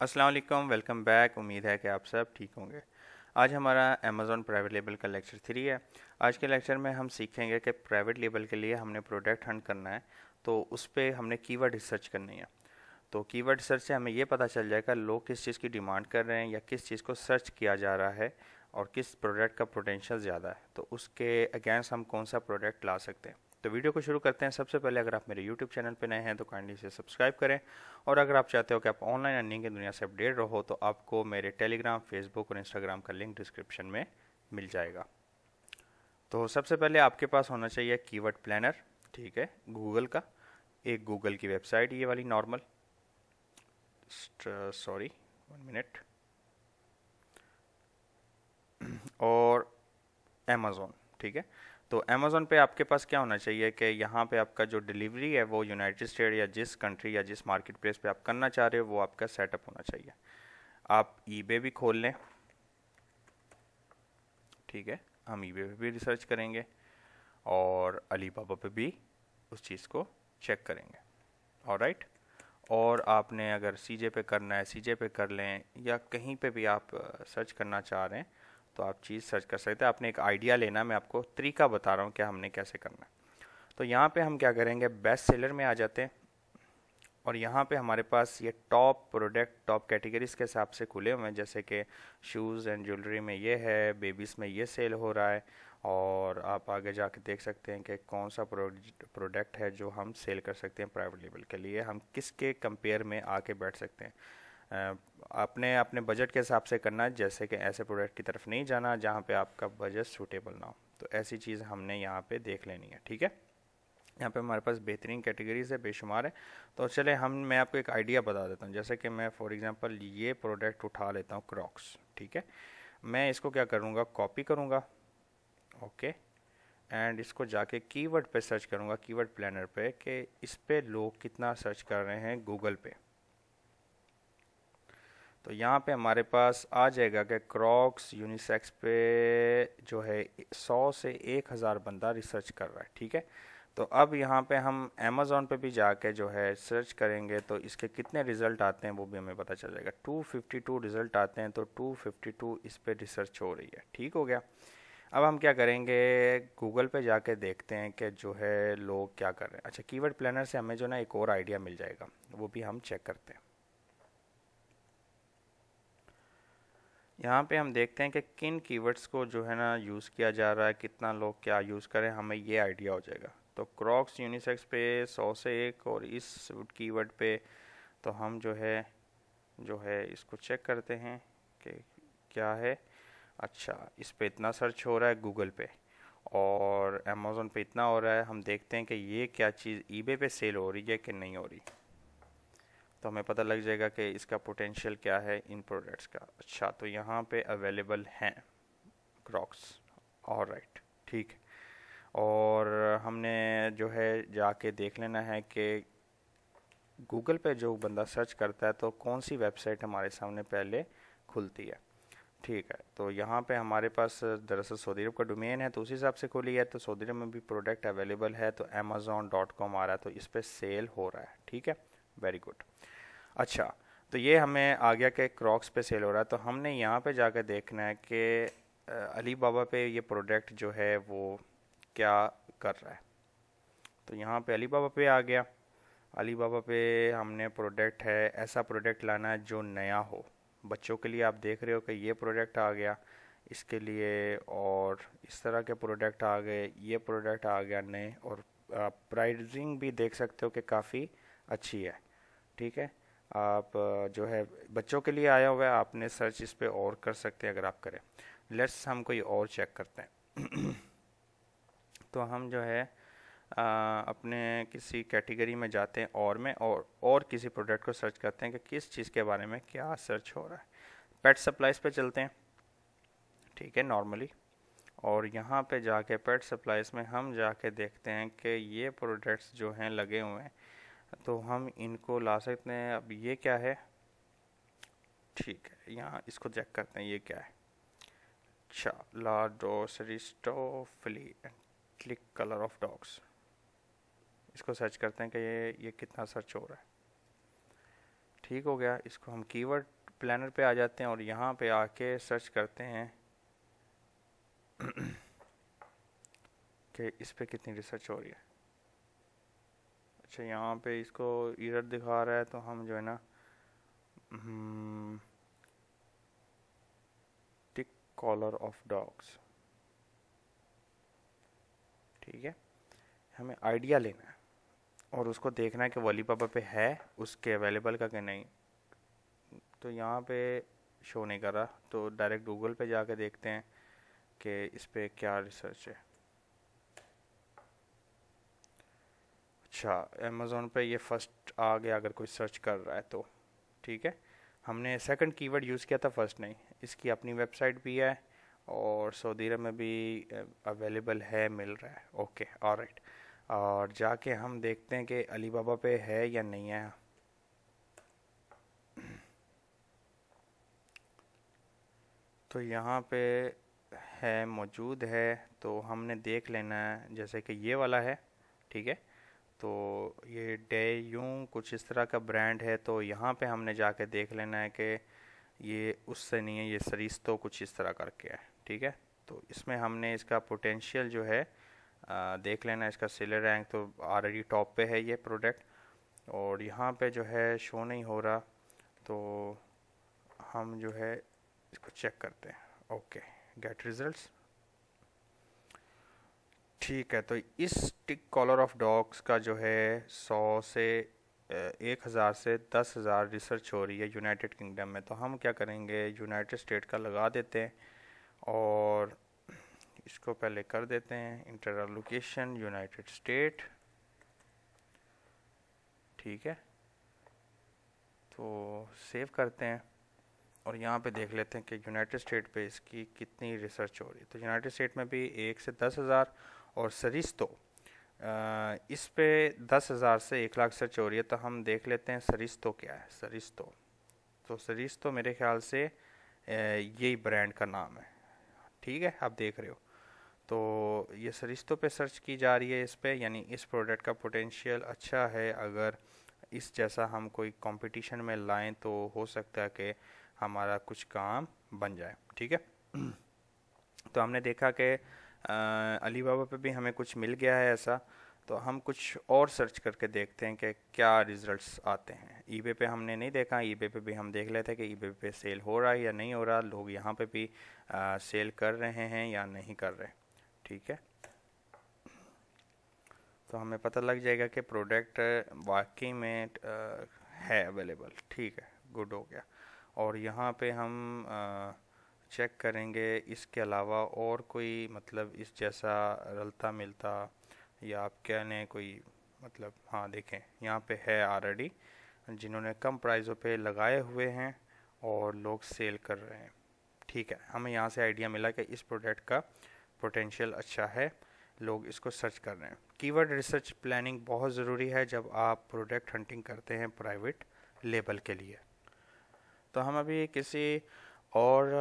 Aslam welcome back उम्मीद है कि आप सब ठीक होंगे आज हमारा अमेजॉन प्राइवेट लेबल का लेक्चर थ्री है आज के लेक्चर में हम सीखेंगे कि प्राइवेट लेबल के लिए हमने प्रोडक्ट हंड करना है तो उस पर हमने कीवर्ड रिसर्च करनी है तो कीवर्ड सर्च से हमें ये पता चल जाएगा लोग किस चीज़ की डिमांड कर रहे हैं या किस चीज़ को सर्च किया जा रहा है और किस प्रोडक्ट का पोटेंशियल ज़्यादा है तो उसके अगेंस्ट हम कौन सा प्रोडक्ट ला सकते हैं तो वीडियो को शुरू करते हैं सबसे पहले अगर आप मेरे यूट्यूब चैनल पर नए हैं तो काइंडली से सब्सक्राइब करें और अगर आप चाहते हो कि आप ऑनलाइन अर्निंग की दुनिया से अपडेट रहो तो आपको मेरे टेलीग्राम फेसबुक और इंस्टाग्राम का लिंक डिस्क्रिप्शन में मिल जाएगा तो सबसे पहले आपके पास होना चाहिए कीवर्ड प्लानर ठीक है गूगल का एक गूगल की वेबसाइट ये वाली नॉर्मल सॉरी वन मिनट और अमेज़ोन ठीक है तो अमेज़ोन पे आपके पास क्या होना चाहिए कि यहाँ पे आपका जो डिलीवरी है वो यूनाइटेड स्टेट या जिस कंट्री या जिस मार्केट प्लेस पर आप करना चाह रहे हो वो आपका सेटअप होना चाहिए आप ई भी खोल लें ठीक है हम ई पे भी रिसर्च करेंगे और अली बाबा पर भी उस चीज़ को चेक करेंगे और राइट और आपने अगर सी पे करना है सी पे कर लें या कहीं पे भी आप सर्च uh, करना चाह रहे हैं तो आप चीज़ सर्च कर सकते हैं आपने एक आइडिया लेना मैं आपको तरीका बता रहा हूँ कि हमने कैसे करना है तो यहाँ पे हम क्या करेंगे बेस्ट सेलर में आ जाते हैं और यहाँ पे हमारे पास ये टॉप प्रोडक्ट टॉप कैटेगरीज के हिसाब से खुले हुए हैं जैसे कि शूज़ एंड ज्वेलरी में ये है बेबीज़ में ये सेल हो रहा है और आप आगे जाके देख सकते हैं कि कौन सा प्रोडक्ट है जो हम सेल कर सकते हैं प्राइवेट लेवल के लिए हम किसके कंपेयर में आके बैठ सकते हैं आपने अपने बजट के हिसाब से करना जैसे कि ऐसे प्रोडक्ट की तरफ नहीं जाना जहाँ पे आपका बजट सूटेबल ना हो तो ऐसी चीज़ हमने यहाँ पे देख लेनी है ठीक है यहाँ पे हमारे पास बेहतरीन कैटेगरीज है बेशुमार है तो चले हम मैं आपको एक आइडिया बता देता हूँ जैसे कि मैं फॉर एग्ज़ाम्पल ये प्रोडक्ट उठा लेता हूँ क्रॉक्स ठीक है मैं इसको क्या करूँगा कॉपी करूँगा ओके एंड इसको जाके कीवर्ड पे सर्च करूँगा कीवर्ड प्लानर पे कि इस पर लोग कितना सर्च कर रहे हैं गूगल पे तो यहाँ पे हमारे पास आ जाएगा कि क्रॉक्स यूनिसेक्स पे जो है सौ से एक हज़ार बंदा रिसर्च कर रहा है ठीक है तो अब यहाँ पे हम अमेज़ोन पे भी जाके जो है सर्च करेंगे तो इसके कितने रिज़ल्ट आते हैं वो भी हमें पता चल जाएगा 252 रिज़ल्ट आते हैं तो 252 इस पर रिसर्च हो रही है ठीक हो गया अब हम क्या करेंगे गूगल पे जाके देखते हैं कि जो है लोग क्या कर रहे हैं अच्छा कीवर्ड प्लानर से हमें जो ना एक और आइडिया मिल जाएगा वो भी हम चेक करते हैं यहाँ पे हम देखते हैं कि किन कीवर्ड्स को जो है ना यूज़ किया जा रहा है कितना लोग क्या यूज़ करें हमें ये आइडिया हो जाएगा तो क्रॉक्स यूनिसेक्स पे सौ से एक और इस कीवर्ड पे तो हम जो है जो है इसको चेक करते हैं कि क्या है अच्छा इस पर इतना सर्च हो रहा है गूगल पे और अमेज़ोन पे इतना हो रहा है हम देखते हैं कि ये क्या चीज़ ई पे सेल हो रही है कि नहीं हो रही तो हमें पता लग जाएगा कि इसका पोटेंशियल क्या है इन प्रोडक्ट्स का अच्छा तो यहाँ पे अवेलेबल हैं क्रॉक्स और राइट ठीक और हमने जो है जाके देख लेना है कि गूगल पे जो बंदा सर्च करता है तो कौन सी वेबसाइट हमारे सामने पहले खुलती है ठीक है तो यहाँ पे हमारे पास दरअसल सऊदी अरब का डोमेन है तो उसी हिसाब से खुली है तो सऊदी अरब में भी प्रोडक्ट अवेलेबल है तो अमेज़ोन डॉट कॉम आ रहा है तो इस पर सेल हो रहा है ठीक है वेरी गुड अच्छा तो ये हमें आ गया कि क्रॉक्स पे सेल हो रहा है तो हमने यहाँ पे जाकर देखना है कि अली बाबा पे ये प्रोडक्ट जो है वो क्या कर रहा है तो यहाँ पे अली बाबा पे आ गया अली बाबा पे हमने प्रोडक्ट है ऐसा प्रोडक्ट लाना है जो नया हो बच्चों के लिए आप देख रहे हो कि ये प्रोडक्ट आ गया इसके लिए और इस तरह के प्रोडक्ट आ गए ये प्रोडक्ट आ गया नए और प्राइजिंग भी देख सकते हो कि काफ़ी अच्छी है ठीक है आप जो है बच्चों के लिए आया हुआ है आपने सर्च इस पर और कर सकते हैं अगर आप करें लेट्स हम कोई और चेक करते हैं तो हम जो है आ, अपने किसी कैटेगरी में जाते हैं और में और और किसी प्रोडक्ट को सर्च करते हैं कि किस चीज़ के बारे में क्या सर्च हो रहा है पेट सप्लाइज पे चलते हैं ठीक है नॉर्मली और यहाँ पे जाके पेट सप्लाइज में हम जाके देखते हैं कि ये प्रोडक्ट्स जो हैं लगे हुए हैं तो हम इनको ला सकते हैं अब ये क्या है ठीक है यहाँ इसको चेक करते हैं ये क्या है अच्छा ला डोसरिस्टोफिली and click colour of dogs इसको सर्च करते हैं कि ये ये कितना सर्च हो रहा है ठीक हो गया इसको हम कीवर्ड प्लानर पे आ जाते हैं और यहाँ पे आके सर्च करते हैं कि इस पर कितनी रिसर्च हो रही है अच्छा यहाँ पे इसको इरर दिखा रहा है तो हम जो है ना टिक कॉलर ऑफ डॉग्स ठीक है हमें आइडिया लेना है और उसको देखना है कि वली पापा पे है उसके अवेलेबल का कि नहीं तो यहाँ पे शो नहीं कर रहा तो डायरेक्ट गूगल पे जाके देखते हैं कि इस पर क्या रिसर्च है अच्छा अमेज़ोन पे ये फर्स्ट आ गया अगर कोई सर्च कर रहा है तो ठीक है हमने सेकंड कीवर्ड यूज़ किया था फर्स्ट नहीं इसकी अपनी वेबसाइट भी है और सऊदी अरब में भी अवेलेबल है मिल रहा है ओके और और जाके हम देखते हैं कि अली बाबा पे है या नहीं है तो यहाँ पे है मौजूद है तो हमने देख लेना है जैसे कि ये वाला है ठीक है तो ये डे यूँ कुछ इस तरह का ब्रांड है तो यहाँ पे हमने जाके देख लेना है कि ये उससे नहीं है ये सरीस तो कुछ इस तरह करके है ठीक है तो इसमें हमने इसका पोटेंशियल जो है आ, देख लेना है इसका सेलर रैंक तो ऑलरेडी टॉप पे है ये प्रोडक्ट और यहाँ पे जो है शो नहीं हो रहा तो हम जो है इसको चेक करते हैं ओके गेट रिज़ल्ट ठीक है तो इस टिक कॉलर ऑफ डॉग्स का जो है सौ से एक हज़ार से दस हज़ार रिसर्च हो रही है यूनाइटेड किंगडम में तो हम क्या करेंगे यूनाइटेड स्टेट का लगा देते हैं और इसको पहले कर देते हैं इंटर लोकेशन यूनाइटेड स्टेट ठीक है तो सेव करते हैं और यहाँ पे देख लेते हैं कि यूनाइटेड स्टेट पे इसकी कितनी रिसर्च हो रही है तो यूनाइटेड स्टेट में भी एक से दस हज़ार और सरिस्तों इस पे दस हज़ार से एक लाख सर्च हो रही है तो हम देख लेते हैं सरिस्तों क्या है सरिस्तों तो, तो सरिस्तों मेरे ख्याल से यही ब्रांड का नाम है ठीक है आप देख रहे हो तो ये सरिश्तों पे सर्च की जा रही है इस पर यानी इस प्रोडक्ट का पोटेंशियल अच्छा है अगर इस जैसा हम कोई कंपटीशन में लाएं तो हो सकता है कि हमारा कुछ काम बन जाए ठीक है तो हमने देखा कि अली बाबा पर भी हमें कुछ मिल गया है ऐसा तो हम कुछ और सर्च करके देखते हैं कि क्या रिज़ल्ट्स आते हैं ई पे हमने नहीं देखा ई पे भी हम देख लेते हैं कि ई पे सेल हो रहा है या नहीं हो रहा लोग यहाँ पे भी आ, सेल कर रहे हैं या नहीं कर रहे ठीक है तो हमें पता लग जाएगा कि प्रोडक्ट वाकई में आ, है अवेलेबल ठीक है गुड हो गया और यहाँ पे हम आ, चेक करेंगे इसके अलावा और कोई मतलब इस जैसा रलता मिलता या आप क्या नहीं कोई मतलब हाँ देखें यहाँ पे है ऑलरेडी जिन्होंने कम प्राइसों पे लगाए हुए हैं और लोग सेल कर रहे हैं ठीक है हमें यहाँ से आइडिया मिला कि इस प्रोडक्ट का पोटेंशियल अच्छा है लोग इसको सर्च कर रहे हैं कीवर्ड रिसर्च प्लानिंग बहुत ज़रूरी है जब आप प्रोडक्ट हंटिंग करते हैं प्राइवेट लेबल के लिए तो हम अभी किसी और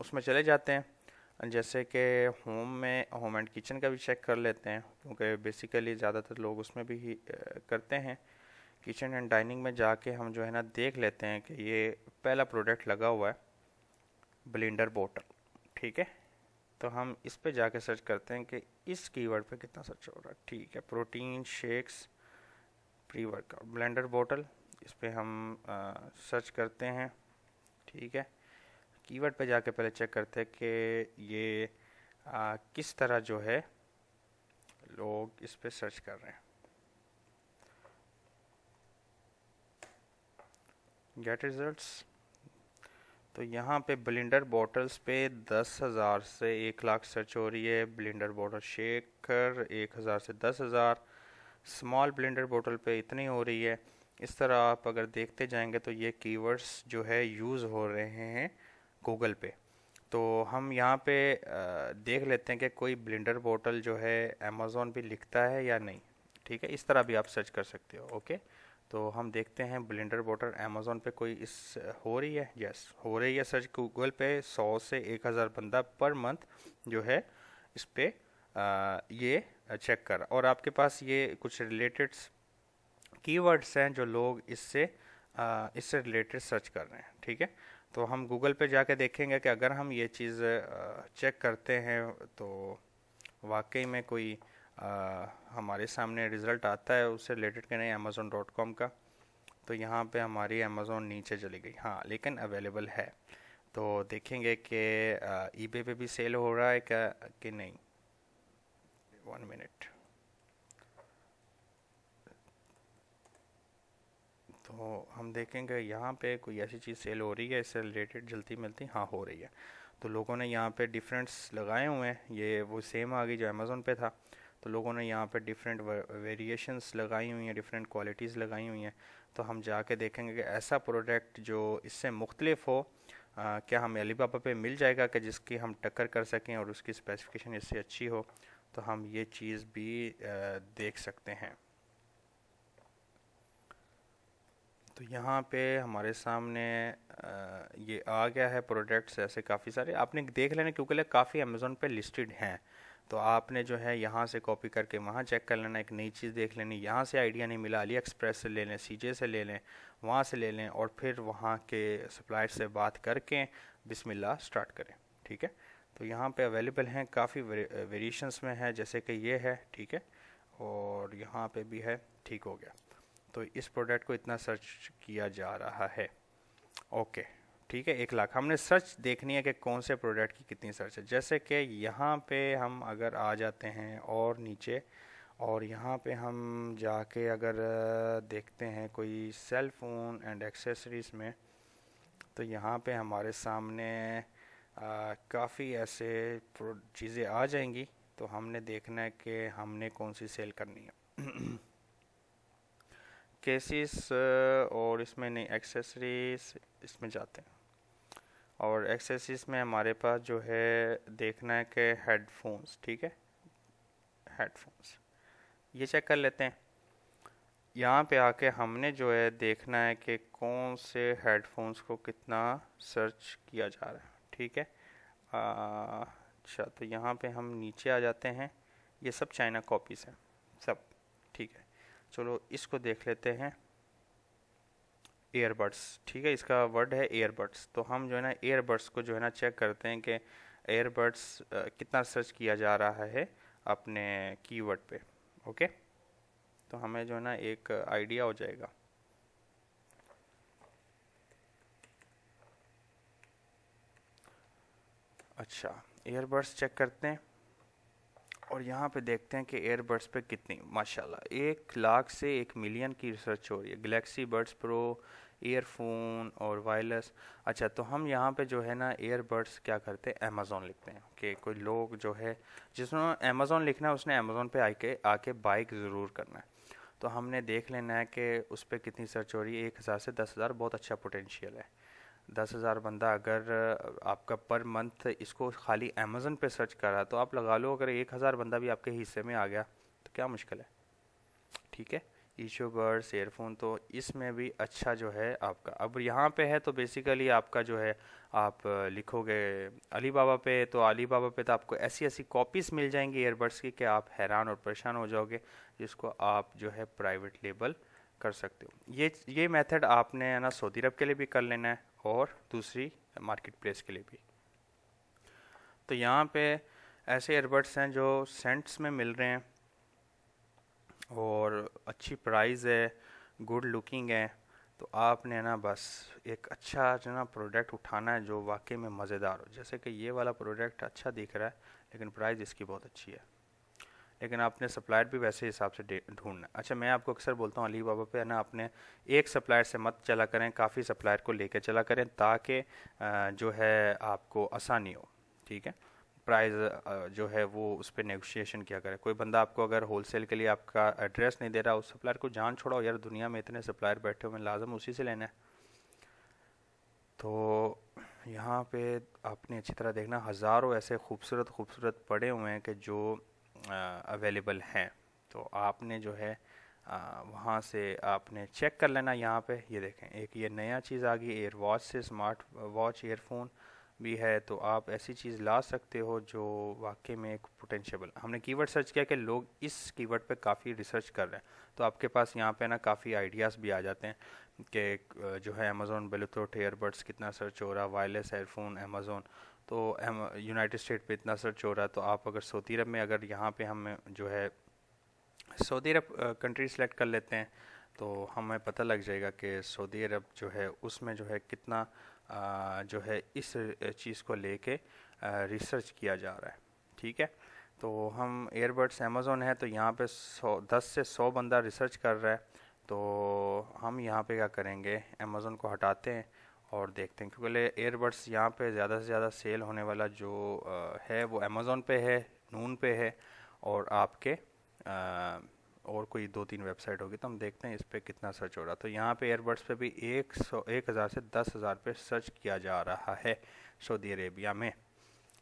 उसमें चले जाते हैं जैसे कि होम में होम एंड किचन का भी चेक कर लेते हैं क्योंकि बेसिकली ज़्यादातर लोग उसमें भी करते हैं किचन एंड डाइनिंग में जाके हम जो है ना देख लेते हैं कि ये पहला प्रोडक्ट लगा हुआ है ब्लेंडर बोटल ठीक है तो हम इस पे जाके सर्च करते हैं कि इस कीवर्ड पे कितना सर्च हो रहा है ठीक है protein shakes pre workout blender bottle इस पर हम आ, सर्च करते हैं ठीक है कीवर्ड पे जाके पहले चेक करते हैं कि ये आ, किस तरह जो है लोग इस पर सर्च कर रहे हैं गेट रिजल्ट्स तो यहाँ पे ब्लिंडर बॉटल्स पे दस हज़ार से एक लाख सर्च हो रही है ब्लिंडर बॉटल शेकर एक हज़ार से दस हज़ार स्मॉल ब्लिंडर बॉटल पे इतनी हो रही है इस तरह आप अगर देखते जाएंगे तो ये कीवर्ड्स जो है यूज़ हो रहे हैं गूगल पे तो हम यहाँ पे देख लेते हैं कि कोई ब्लेंडर बॉटल जो है अमेज़ोन भी लिखता है या नहीं ठीक है इस तरह भी आप सर्च कर सकते हो ओके तो हम देखते हैं ब्लेंडर बॉटल अमेज़ोन पे कोई इस हो रही है यस हो रही है सर्च गूगल पे सौ से एक हज़ार बंदा पर मंथ जो है इस पर ये चेक कर और आपके पास ये कुछ रिलेटेड कीवर्ड्स हैं जो लोग इससे इससे रिलेटेड सर्च कर रहे हैं ठीक है तो हम गूगल पे जाके देखेंगे कि अगर हम ये चीज़ चेक करते हैं तो वाकई में कोई आ, हमारे सामने रिज़ल्ट आता है उससे रिलेटेड कि नहीं अमेज़ोन डॉट कॉम का तो यहाँ पे हमारी अमेज़ोन नीचे चली गई हाँ लेकिन अवेलेबल है तो देखेंगे कि ई पे भी सेल हो रहा है क्या कि नहीं वन मिनट तो हम देखेंगे यहाँ पे कोई ऐसी चीज़ सेल हो रही है इससे रिलेटेड जल्दी मिलती हाँ हो रही है तो लोगों ने यहाँ पे डिफरेंट्स लगाए हुए हैं ये वो सेम आ गई जो अमेज़ोन पे था तो लोगों ने यहाँ पे डिफरेंट वेरिएशंस लगाई हुई हैं डिफरेंट क्वालिटीज़ लगाई हुई हैं तो हम जाके देखेंगे कि ऐसा प्रोडक्ट जो इससे मुख्तलिफ हो आ, क्या हमें अली बाबा पे मिल जाएगा कि जिसकी हम टक्कर कर सकें और उसकी स्पेसिफिकेशन इससे अच्छी हो तो हम ये चीज़ भी आ, देख सकते हैं तो यहाँ पे हमारे सामने ये आ गया है प्रोडक्ट्स ऐसे काफ़ी सारे आपने देख लेना क्योंकि काफ़ी अमेज़ोन पे लिस्टेड हैं तो आपने जो है यहाँ से कॉपी करके वहाँ चेक कर लेना एक नई चीज़ देख लेनी यहाँ से आइडिया नहीं मिला अली एक्सप्रेस से ले लें जे से ले लें वहाँ से ले लें और फिर वहाँ के सप्लायर से बात करके बिसमिल्ला स्टार्ट करें ठीक है तो यहाँ पे अवेलेबल हैं काफ़ी वेरिएशंस में है जैसे कि ये है ठीक है और यहाँ पे भी है ठीक हो गया तो इस प्रोडक्ट को इतना सर्च किया जा रहा है ओके ठीक है एक लाख हमने सर्च देखनी है कि कौन से प्रोडक्ट की कितनी सर्च है जैसे कि यहाँ पे हम अगर आ जाते हैं और नीचे और यहाँ पे हम जाके अगर देखते हैं कोई सेल फ़ोन एंड एक्सेसरीज़ में तो यहाँ पे हमारे सामने काफ़ी ऐसे चीज़ें आ जाएंगी तो हमने देखना है कि हमने कौन सी सेल करनी है केसेस uh, और इसमें नहीं एक्सेसरीज इसमें जाते हैं और एक्सेसरीज में हमारे पास जो है देखना है कि हेडफोन्स ठीक है हेडफोन्स ये चेक कर लेते हैं यहाँ पे आके हमने जो है देखना है कि कौन से हेडफोन्स को कितना सर्च किया जा रहा है ठीक है अच्छा तो यहाँ पे हम नीचे आ जाते हैं ये सब चाइना कॉपीज़ हैं सब ठीक है चलो इसको देख लेते हैं एयरबड्स ठीक है इसका वर्ड है एयरबड्स तो हम जो है ना एयरबड्स को जो है ना चेक करते हैं कि एयरबड्स कितना सर्च किया जा रहा है अपने कीवर्ड पे ओके तो हमें जो है ना एक आइडिया हो जाएगा अच्छा एयरबड्स चेक करते हैं और यहाँ पे देखते हैं कि एयरबर्ड्स पे कितनी माशाल्लाह एक लाख से एक मिलियन की रिसर्च हो रही है गलेक्सी बर्ड्स प्रो एयरफोन और वायरलेस अच्छा तो हम यहाँ पे जो है ना एयरबर्ड्स क्या करते हैं अमेज़ोन लिखते हैं कि कोई लोग जो है जिसने अमेज़ोन लिखना है उसने अमेज़ोन पे आके आके बाइक ज़रूर करना है तो हमने देख लेना है कि उस पर कितनी सर्च हो रही है एक हज़ार से दस हज़ार बहुत अच्छा पोटेंशियल है दस हज़ार बंदा अगर आपका पर मंथ इसको खाली अमेज़न पे सर्च कर रहा तो आप लगा लो अगर एक हज़ार बंदा भी आपके हिस्से में आ गया तो क्या मुश्किल है ठीक है ईशो बर्ड्स एयरफोन तो इसमें भी अच्छा जो है आपका अब यहाँ पे है तो बेसिकली आपका जो है आप लिखोगे अली बाबा पे तो अली बाबा पे तो आपको ऐसी ऐसी कॉपीज़ मिल जाएंगी एयरबड्स की कि आप हैरान और परेशान हो जाओगे जिसको आप जो है प्राइवेट लेबल कर सकते हो ये ये मेथड आपने है ना सऊदी अरब के लिए भी कर लेना है और दूसरी मार्केट प्लेस के लिए भी तो यहाँ पे ऐसे एयरबड्स हैं जो सेंट्स में मिल रहे हैं और अच्छी प्राइस है गुड लुकिंग है तो आपने ना बस एक अच्छा जो ना प्रोडक्ट उठाना है जो वाकई में मज़ेदार हो जैसे कि ये वाला प्रोडक्ट अच्छा दिख रहा है लेकिन प्राइस इसकी बहुत अच्छी है लेकिन आपने सप्लायर भी वैसे हिसाब से ढूंढना अच्छा मैं आपको अक्सर बोलता हूँ अली बाबा पे है ना आपने एक सप्लायर से मत चला करें काफ़ी सप्लायर को लेकर चला करें ताकि जो है आपको आसानी हो ठीक है प्राइस जो है वो उस पर नेगोशिएशन किया करें कोई बंदा आपको अगर होलसेल के लिए आपका एड्रेस नहीं दे रहा उस सप्लायर को जान छोड़ाओ यार दुनिया में इतने सप्लायर बैठे हुए लाजम उसी से लेना है तो यहाँ पे आपने अच्छी तरह देखना हज़ारों ऐसे खूबसूरत खूबसूरत पड़े हुए हैं कि जो अवेलेबल हैं तो आपने जो है वहाँ से आपने चेक कर लेना यहाँ पे ये देखें एक ये नया चीज़ आ गई एयर वॉच से स्मार्ट वॉच एयरफोन भी है तो आप ऐसी चीज़ ला सकते हो जो वाकई में एक पोटेंशियल हमने कीवर्ड सर्च किया कि लोग इस कीवर्ड पे काफ़ी रिसर्च कर रहे हैं तो आपके पास यहाँ पे ना काफ़ी आइडियाज़ भी आ जाते हैं कि जो है अमेज़ोन ब्लूटूथ एयरबड्स कितना सर्च हो रहा वायरलेस एयरफोन अमेज़ोन तो हम यूनाइटेड स्टेट पे इतना सर्च हो रहा है तो आप अगर सऊदी अरब में अगर यहाँ पे हम जो है सऊदी अरब कंट्री सेलेक्ट कर लेते हैं तो हमें पता लग जाएगा कि सऊदी अरब जो है उसमें जो है कितना जो है इस चीज़ को लेके रिसर्च किया जा रहा है ठीक है तो हम एयरबड्स अमेज़ोन है तो यहाँ पे सौ दस से सौ बंदा रिसर्च कर रहा है तो हम यहाँ पे क्या करेंगे अमेज़ोन को हटाते हैं और देखते हैं क्योंकि एयरबड्स यहाँ पे ज़्यादा से ज़्यादा सेल होने वाला जो है वो अमेज़ोन पे है नून पे है और आपके और कोई दो तीन वेबसाइट होगी तो हम देखते हैं इस पर कितना सर्च हो रहा है तो यहाँ पे एयरबड्स पे भी एक सौ एक हज़ार से दस हज़ार पे सर्च किया जा रहा है सऊदी अरेबिया में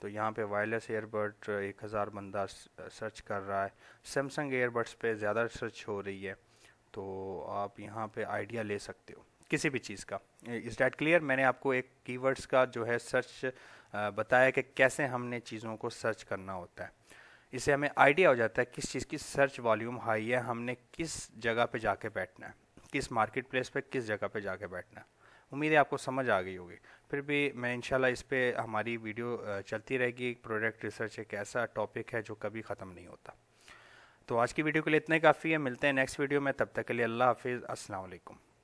तो यहाँ पे वायरलेस एयरबड एक हज़ार बंदा सर्च कर रहा है सैमसंग एयरबड्स पे ज़्यादा सर्च हो रही है तो आप यहाँ पे आइडिया ले सकते हो किसी भी चीज़ का इज डैट क्लियर मैंने आपको एक कीवर्ड्स का जो है सर्च बताया कि कैसे हमने चीज़ों को सर्च करना होता है इससे हमें आइडिया हो जाता है किस चीज़ की सर्च वॉल्यूम हाई है हमने किस जगह पे जाके बैठना है किस मार्केट प्लेस पर किस जगह पे जाके बैठना है उम्मीद है आपको समझ आ गई होगी फिर भी मैं इंशाल्लाह इस पर हमारी वीडियो चलती रहेगी प्रोडक्ट रिसर्च एक ऐसा टॉपिक है जो कभी ख़त्म नहीं होता तो आज की वीडियो के लिए इतना ही काफ़ी है मिलते हैं नेक्स्ट वीडियो में तब तक के लिए अल्लाह हाफिज़ असलकुम